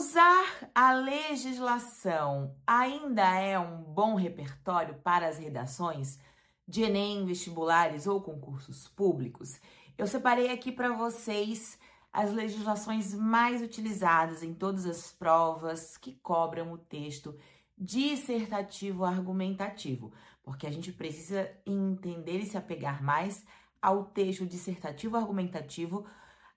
Usar a legislação ainda é um bom repertório para as redações de Enem, vestibulares ou concursos públicos? Eu separei aqui para vocês as legislações mais utilizadas em todas as provas que cobram o texto dissertativo argumentativo, porque a gente precisa entender e se apegar mais ao texto dissertativo argumentativo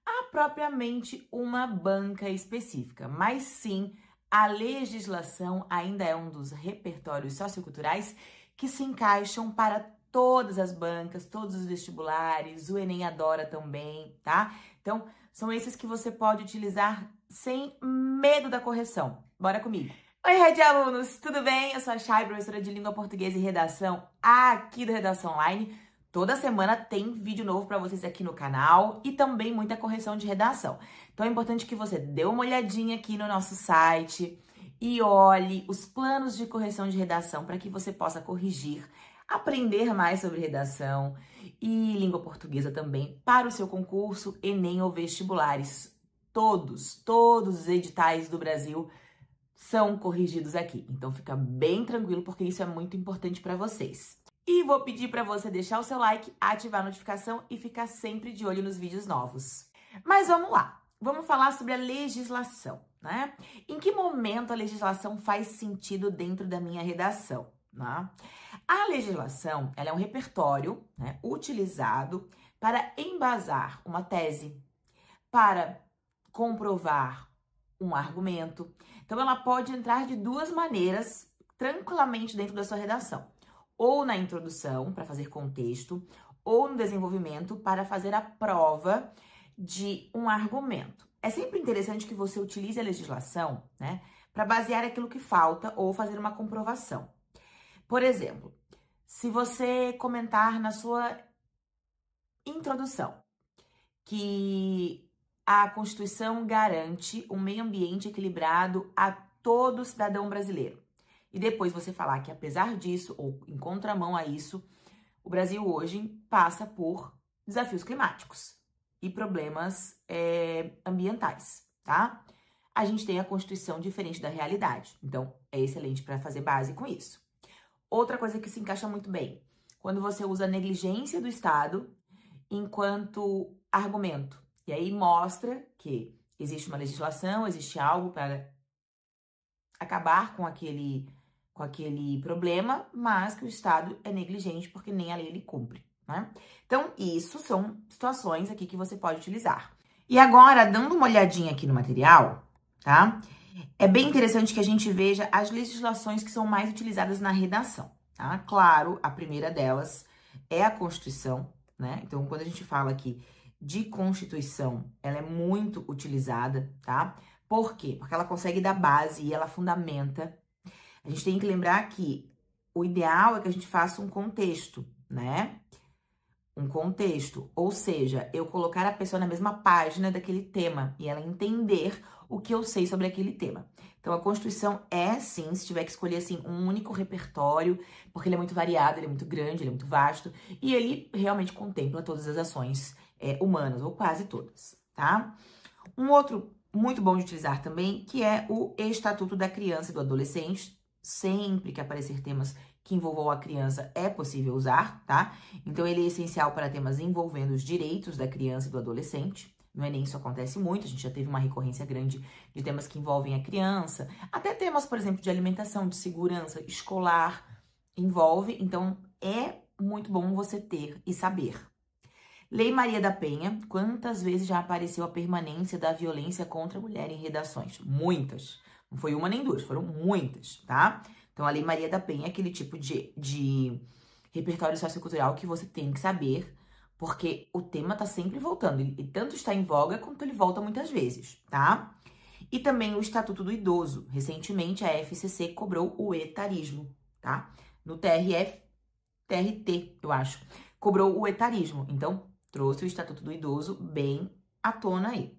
a propriamente uma banca específica, mas sim a legislação ainda é um dos repertórios socioculturais que se encaixam para todas as bancas, todos os vestibulares, o Enem adora também, tá? Então, são esses que você pode utilizar sem medo da correção. Bora comigo! Oi, Rede Alunos, tudo bem? Eu sou a Chay, professora de Língua Portuguesa e Redação aqui da Redação Online. Toda semana tem vídeo novo para vocês aqui no canal e também muita correção de redação. Então é importante que você dê uma olhadinha aqui no nosso site e olhe os planos de correção de redação para que você possa corrigir, aprender mais sobre redação e língua portuguesa também para o seu concurso Enem ou vestibulares. Todos, todos os editais do Brasil são corrigidos aqui. Então fica bem tranquilo porque isso é muito importante para vocês. E vou pedir para você deixar o seu like, ativar a notificação e ficar sempre de olho nos vídeos novos. Mas vamos lá, vamos falar sobre a legislação, né? Em que momento a legislação faz sentido dentro da minha redação? Né? A legislação ela é um repertório né, utilizado para embasar uma tese, para comprovar um argumento. Então, ela pode entrar de duas maneiras tranquilamente dentro da sua redação ou na introdução, para fazer contexto, ou no desenvolvimento, para fazer a prova de um argumento. É sempre interessante que você utilize a legislação, né, para basear aquilo que falta ou fazer uma comprovação. Por exemplo, se você comentar na sua introdução que a Constituição garante um meio ambiente equilibrado a todo cidadão brasileiro e depois você falar que apesar disso, ou em contramão a isso, o Brasil hoje passa por desafios climáticos e problemas é, ambientais, tá? A gente tem a Constituição diferente da realidade, então é excelente para fazer base com isso. Outra coisa que se encaixa muito bem, quando você usa a negligência do Estado enquanto argumento, e aí mostra que existe uma legislação, existe algo para acabar com aquele com aquele problema, mas que o Estado é negligente porque nem a lei ele cumpre, né? Então, isso são situações aqui que você pode utilizar. E agora, dando uma olhadinha aqui no material, tá? É bem interessante que a gente veja as legislações que são mais utilizadas na redação, tá? Claro, a primeira delas é a Constituição, né? Então, quando a gente fala aqui de Constituição, ela é muito utilizada, tá? Por quê? Porque ela consegue dar base e ela fundamenta a gente tem que lembrar que o ideal é que a gente faça um contexto, né? Um contexto, ou seja, eu colocar a pessoa na mesma página daquele tema e ela entender o que eu sei sobre aquele tema. Então, a Constituição é, sim, se tiver que escolher, assim, um único repertório, porque ele é muito variado, ele é muito grande, ele é muito vasto, e ele realmente contempla todas as ações é, humanas, ou quase todas, tá? Um outro muito bom de utilizar também, que é o Estatuto da Criança e do Adolescente, sempre que aparecer temas que envolvam a criança, é possível usar, tá? Então, ele é essencial para temas envolvendo os direitos da criança e do adolescente. No Enem é isso acontece muito, a gente já teve uma recorrência grande de temas que envolvem a criança, até temas, por exemplo, de alimentação, de segurança escolar, envolve, então é muito bom você ter e saber. Lei Maria da Penha, quantas vezes já apareceu a permanência da violência contra a mulher em redações? Muitas. Não foi uma nem duas, foram muitas, tá? Então, a Lei Maria da Penha é aquele tipo de, de repertório sociocultural que você tem que saber, porque o tema tá sempre voltando. E tanto está em voga quanto ele volta muitas vezes, tá? E também o Estatuto do Idoso. Recentemente, a FCC cobrou o etarismo, tá? No TRF, TRT, eu acho. Cobrou o etarismo. Então, trouxe o Estatuto do Idoso bem à tona aí.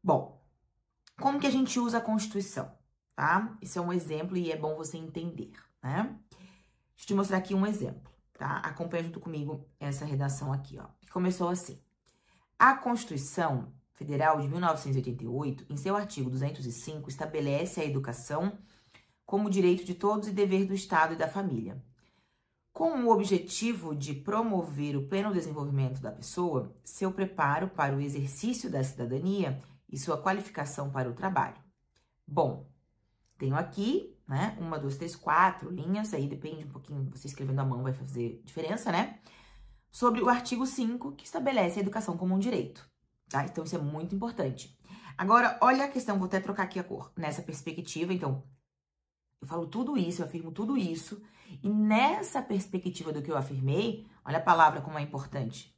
Bom, como que a gente usa a Constituição, tá? Isso é um exemplo e é bom você entender, né? Deixa eu te mostrar aqui um exemplo, tá? Acompanha junto comigo essa redação aqui, ó. começou assim. A Constituição Federal de 1988, em seu artigo 205, estabelece a educação como direito de todos e dever do Estado e da família. Com o objetivo de promover o pleno desenvolvimento da pessoa, seu preparo para o exercício da cidadania e sua qualificação para o trabalho. Bom, tenho aqui, né, uma, duas, três, quatro linhas, aí depende um pouquinho, você escrevendo à mão vai fazer diferença, né? Sobre o artigo 5, que estabelece a educação como um direito, tá? Então, isso é muito importante. Agora, olha a questão, vou até trocar aqui a cor, nessa perspectiva, então, eu falo tudo isso, eu afirmo tudo isso, e nessa perspectiva do que eu afirmei, olha a palavra como é importante.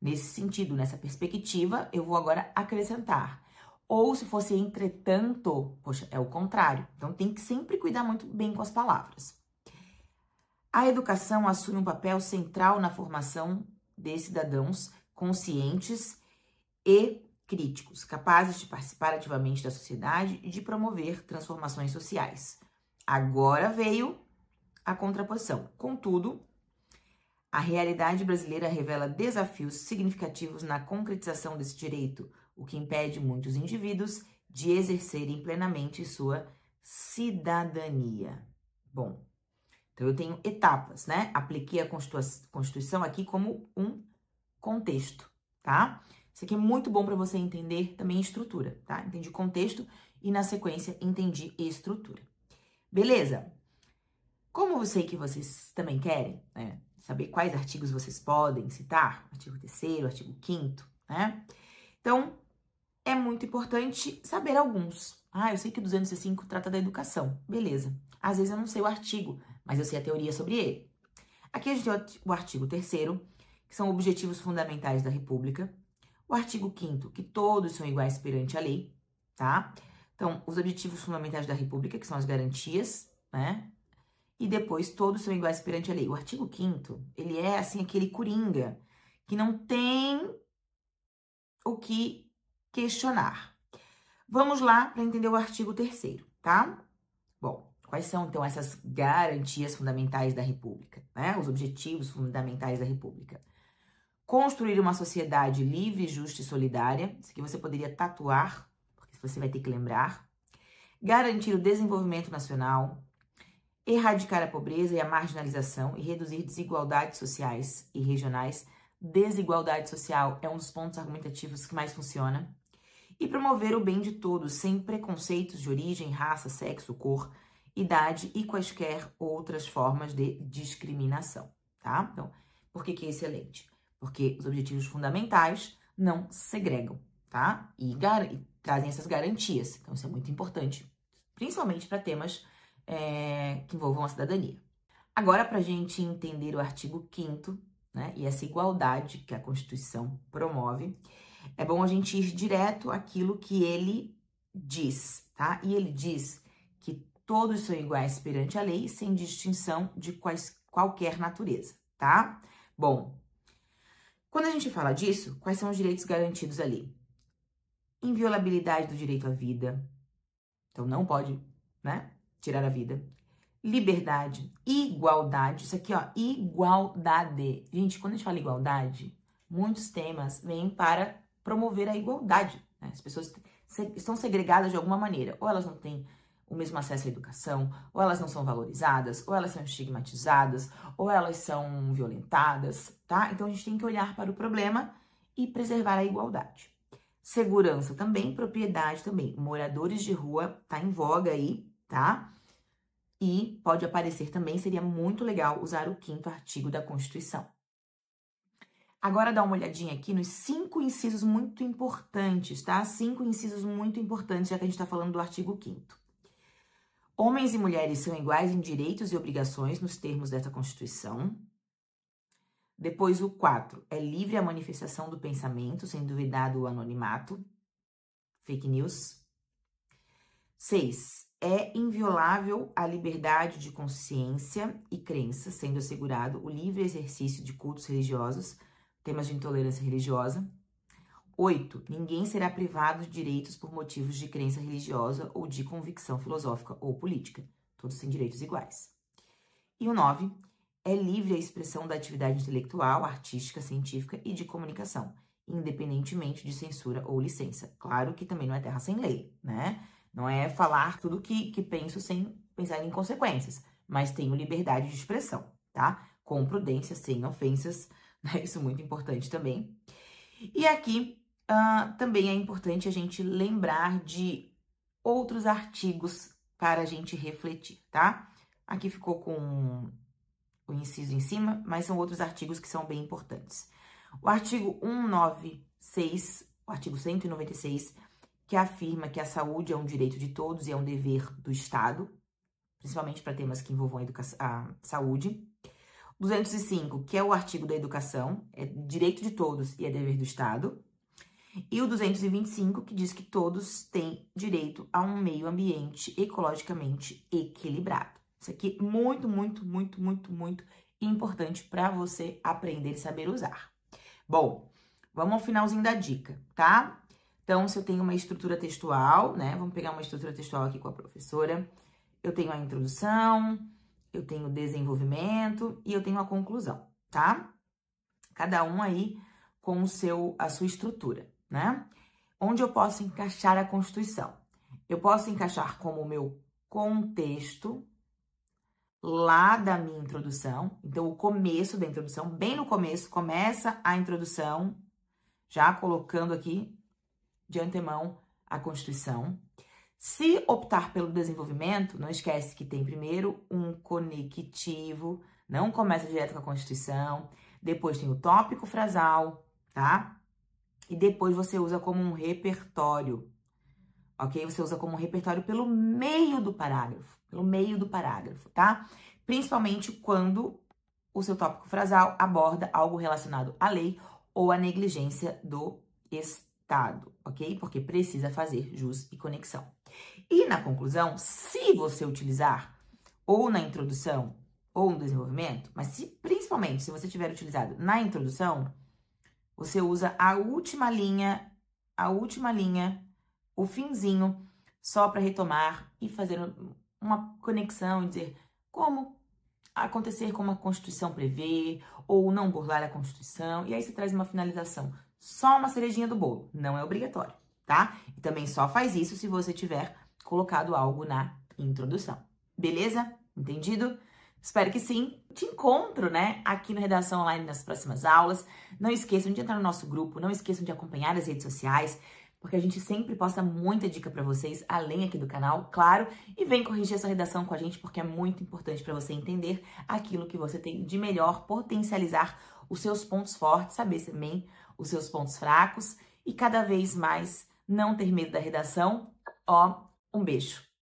Nesse sentido, nessa perspectiva, eu vou agora acrescentar ou se fosse entretanto, poxa, é o contrário. Então tem que sempre cuidar muito bem com as palavras. A educação assume um papel central na formação de cidadãos conscientes e críticos, capazes de participar ativamente da sociedade e de promover transformações sociais. Agora veio a contraposição. Contudo, a realidade brasileira revela desafios significativos na concretização desse direito, o que impede muitos indivíduos de exercerem plenamente sua cidadania. Bom, então eu tenho etapas, né? Apliquei a Constituição aqui como um contexto, tá? Isso aqui é muito bom para você entender também estrutura, tá? Entendi contexto e na sequência entendi estrutura. Beleza? Como eu sei que vocês também querem né, saber quais artigos vocês podem citar, artigo 3 artigo 5 né? Então, é muito importante saber alguns. Ah, eu sei que o 205 trata da educação. Beleza. Às vezes eu não sei o artigo, mas eu sei a teoria sobre ele. Aqui a gente tem o artigo 3 que são objetivos fundamentais da República. O artigo 5 que todos são iguais perante a lei, tá? Então, os objetivos fundamentais da República, que são as garantias, né? E depois, todos são iguais perante a lei. O artigo 5 ele é, assim, aquele coringa que não tem o que questionar. Vamos lá para entender o artigo 3 tá? Bom, quais são então essas garantias fundamentais da República, né? Os objetivos fundamentais da República. Construir uma sociedade livre, justa e solidária, isso aqui você poderia tatuar, porque você vai ter que lembrar. Garantir o desenvolvimento nacional, erradicar a pobreza e a marginalização e reduzir desigualdades sociais e regionais. Desigualdade social é um dos pontos argumentativos que mais funciona e promover o bem de todos, sem preconceitos de origem, raça, sexo, cor, idade e quaisquer outras formas de discriminação, tá? Então, por que, que é excelente? Porque os objetivos fundamentais não segregam, tá? E, e trazem essas garantias. Então, isso é muito importante, principalmente para temas é, que envolvam a cidadania. Agora, para a gente entender o artigo 5 né, e essa igualdade que a Constituição promove, é bom a gente ir direto àquilo que ele diz, tá? E ele diz que todos são iguais perante a lei, sem distinção de quais, qualquer natureza, tá? Bom, quando a gente fala disso, quais são os direitos garantidos ali? Inviolabilidade do direito à vida, então não pode, né, tirar a vida. Liberdade, igualdade, isso aqui, ó, igualdade. Gente, quando a gente fala igualdade, muitos temas vêm para promover a igualdade. Né? As pessoas estão segregadas de alguma maneira, ou elas não têm o mesmo acesso à educação, ou elas não são valorizadas, ou elas são estigmatizadas, ou elas são violentadas, tá? Então a gente tem que olhar para o problema e preservar a igualdade. Segurança também, propriedade também. Moradores de rua tá em voga aí, tá? E pode aparecer também, seria muito legal usar o quinto artigo da Constituição. Agora dá uma olhadinha aqui nos cinco incisos muito importantes, tá? Cinco incisos muito importantes, já que a gente está falando do artigo 5 Homens e mulheres são iguais em direitos e obrigações nos termos desta Constituição. Depois, o 4. É livre a manifestação do pensamento, sem duvidado o anonimato. Fake news. 6. É inviolável a liberdade de consciência e crença, sendo assegurado o livre exercício de cultos religiosos temas de intolerância religiosa. 8. Ninguém será privado de direitos por motivos de crença religiosa ou de convicção filosófica ou política. Todos têm direitos iguais. E o 9. É livre a expressão da atividade intelectual, artística, científica e de comunicação, independentemente de censura ou licença. Claro que também não é terra sem lei, né? Não é falar tudo que, que penso sem pensar em consequências, mas tenho liberdade de expressão, tá? Com prudência, sem ofensas, né? Isso é muito importante também. E aqui uh, também é importante a gente lembrar de outros artigos para a gente refletir, tá? Aqui ficou com o inciso em cima, mas são outros artigos que são bem importantes. O artigo 196, o artigo 196, que afirma que a saúde é um direito de todos e é um dever do Estado, principalmente para temas que envolvam a, a saúde. 205, que é o artigo da educação, é direito de todos e é dever do Estado. E o 225, que diz que todos têm direito a um meio ambiente ecologicamente equilibrado. Isso aqui é muito, muito, muito, muito, muito importante para você aprender e saber usar. Bom, vamos ao finalzinho da dica, tá? Então, se eu tenho uma estrutura textual, né? Vamos pegar uma estrutura textual aqui com a professora. Eu tenho a introdução, eu tenho o desenvolvimento e eu tenho a conclusão, tá? Cada um aí com o seu, a sua estrutura, né? Onde eu posso encaixar a Constituição? Eu posso encaixar como meu contexto lá da minha introdução, então o começo da introdução, bem no começo, começa a introdução, já colocando aqui de antemão a Constituição. Se optar pelo desenvolvimento, não esquece que tem primeiro um conectivo, não começa direto com a Constituição, depois tem o tópico frasal, tá? E depois você usa como um repertório, ok? Você usa como um repertório pelo meio do parágrafo, pelo meio do parágrafo, tá? Principalmente quando o seu tópico frasal aborda algo relacionado à lei ou à negligência do Estado, ok? Porque precisa fazer jus e conexão. E na conclusão, se você utilizar ou na introdução ou no desenvolvimento, mas se, principalmente se você tiver utilizado na introdução, você usa a última linha, a última linha, o finzinho, só para retomar e fazer uma conexão e dizer como acontecer como a Constituição prevê ou não burlar a Constituição. E aí você traz uma finalização, só uma cerejinha do bolo, não é obrigatório, tá? E também só faz isso se você tiver colocado algo na introdução. Beleza? Entendido? Espero que sim. Te encontro, né, aqui no Redação Online nas próximas aulas. Não esqueçam de entrar no nosso grupo, não esqueçam de acompanhar as redes sociais, porque a gente sempre posta muita dica para vocês, além aqui do canal, claro. E vem corrigir a sua redação com a gente, porque é muito importante para você entender aquilo que você tem de melhor, potencializar os seus pontos fortes, saber também os seus pontos fracos e cada vez mais não ter medo da redação. Ó, um beijo.